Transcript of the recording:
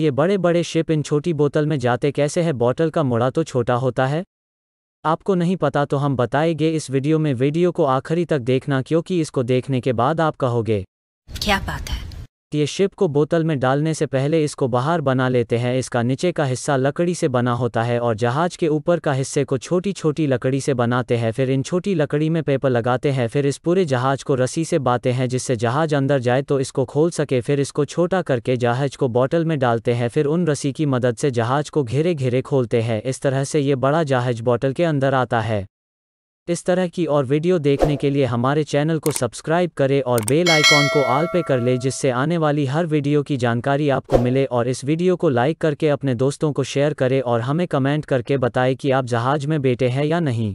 ये बड़े बड़े शिप इन छोटी बोतल में जाते कैसे है बॉटल का मुड़ा तो छोटा होता है आपको नहीं पता तो हम बताएंगे इस वीडियो में वीडियो को आखिरी तक देखना क्योंकि इसको देखने के बाद आप कहोगे क्या बात है ये शिप को बोतल में डालने से पहले इसको बाहर बना लेते हैं इसका नीचे का हिस्सा लकड़ी से बना होता है और जहाज के ऊपर का हिस्से को छोटी छोटी लकड़ी से बनाते हैं फिर इन छोटी लकड़ी में पेपर लगाते हैं फिर इस पूरे जहाज को रस्सी से बाते हैं जिससे जहाज अंदर जाए तो इसको खोल सके फिर इसको छोटा करके जहाज को बॉटल में डालते हैं फिर उन रस्सी की मदद से जहाज को घेरे घेरे खोलते हैं इस तरह से ये बड़ा जहाज बॉटल के अंदर आता है इस तरह की और वीडियो देखने के लिए हमारे चैनल को सब्सक्राइब करें और बेल आइकॉन को आल पे कर ले जिससे आने वाली हर वीडियो की जानकारी आपको मिले और इस वीडियो को लाइक करके अपने दोस्तों को शेयर करें और हमें कमेंट करके बताएं कि आप जहाज में बैठे हैं या नहीं